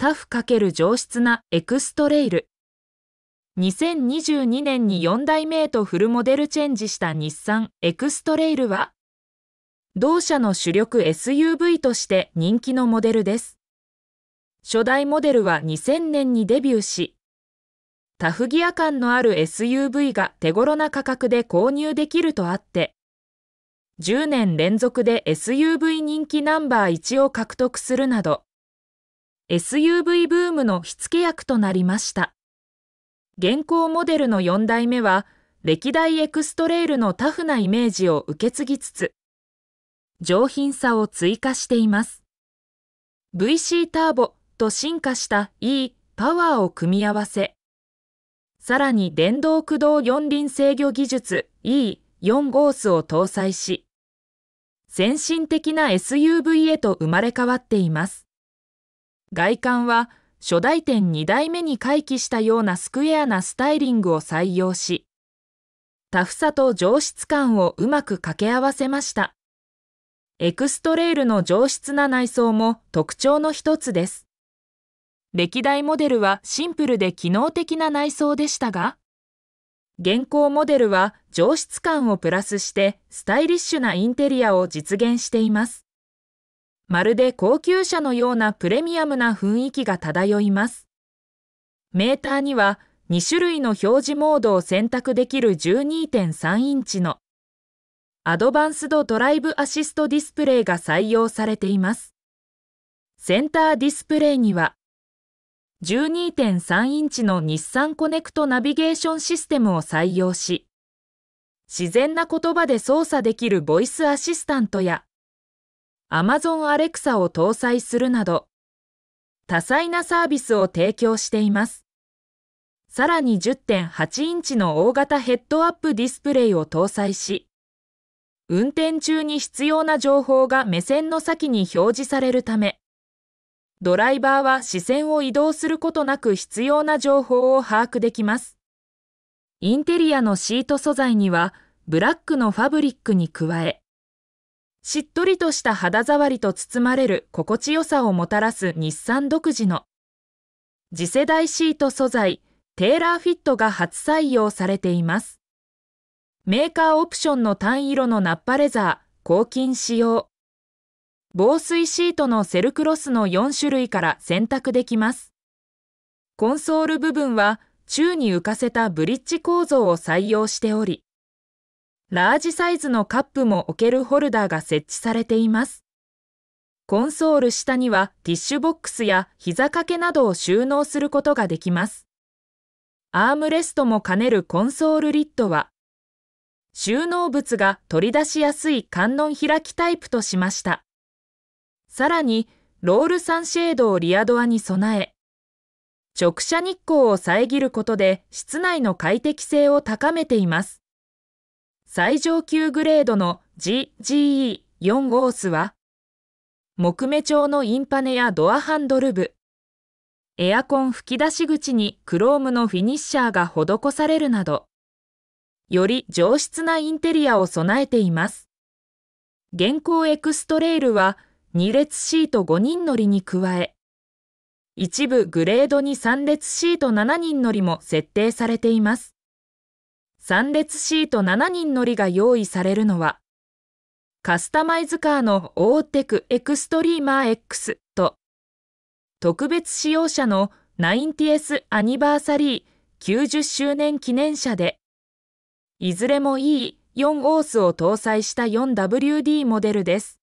タフ×上質なエクストレイル2022年に4代目へとフルモデルチェンジした日産エクストレイルは同社の主力 SUV として人気のモデルです初代モデルは2000年にデビューしタフギア感のある SUV が手頃な価格で購入できるとあって10年連続で SUV 人気ナンバー1を獲得するなど SUV ブームの火付け役となりました。現行モデルの4代目は、歴代エクストレイルのタフなイメージを受け継ぎつつ、上品さを追加しています。VC ターボと進化した E パワーを組み合わせ、さらに電動駆動四輪制御技術 E4 ゴースを搭載し、先進的な SUV へと生まれ変わっています。外観は初代店2代目に回帰したようなスクエアなスタイリングを採用し、タフさと上質感をうまく掛け合わせました。エクストレイルの上質な内装も特徴の一つです。歴代モデルはシンプルで機能的な内装でしたが、現行モデルは上質感をプラスしてスタイリッシュなインテリアを実現しています。まるで高級車のようなプレミアムな雰囲気が漂います。メーターには2種類の表示モードを選択できる12.3インチのアドバンスドドライブアシストディスプレイが採用されています。センターディスプレイには12.3インチの日産コネクトナビゲーションシステムを採用し自然な言葉で操作できるボイスアシスタントや Amazon Alexa を搭載するなど、多彩なサービスを提供しています。さらに10.8インチの大型ヘッドアップディスプレイを搭載し、運転中に必要な情報が目線の先に表示されるため、ドライバーは視線を移動することなく必要な情報を把握できます。インテリアのシート素材には、ブラックのファブリックに加え、しっとりとした肌触りと包まれる心地よさをもたらす日産独自の次世代シート素材テーラーフィットが初採用されています。メーカーオプションの単色のナッパレザー、抗菌仕様。防水シートのセルクロスの4種類から選択できます。コンソール部分は宙に浮かせたブリッジ構造を採用しており、ラージサイズのカップも置けるホルダーが設置されています。コンソール下にはティッシュボックスや膝掛けなどを収納することができます。アームレストも兼ねるコンソールリットは、収納物が取り出しやすい観音開きタイプとしました。さらに、ロールサンシェードをリアドアに備え、直射日光を遮ることで室内の快適性を高めています。最上級グレードの GGE4 ースは、木目調のインパネやドアハンドル部、エアコン吹き出し口にクロームのフィニッシャーが施されるなど、より上質なインテリアを備えています。現行エクストレイルは2列シート5人乗りに加え、一部グレードに3列シート7人乗りも設定されています。3列シート7人乗りが用意されるのは、カスタマイズカーのオーテクエクストリーマー X と、特別使用車の 90th アニバーサリー90周年記念車で、いずれも E4 オースを搭載した 4WD モデルです。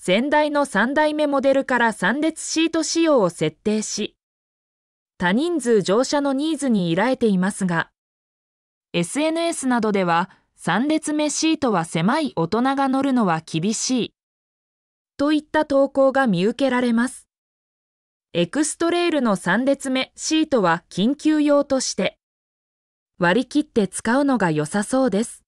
先代の3代目モデルから3列シート仕様を設定し、多人数乗車のニーズに依頼ていますが、SNS などでは3列目シートは狭い大人が乗るのは厳しいといった投稿が見受けられます。エクストレイルの3列目シートは緊急用として割り切って使うのが良さそうです。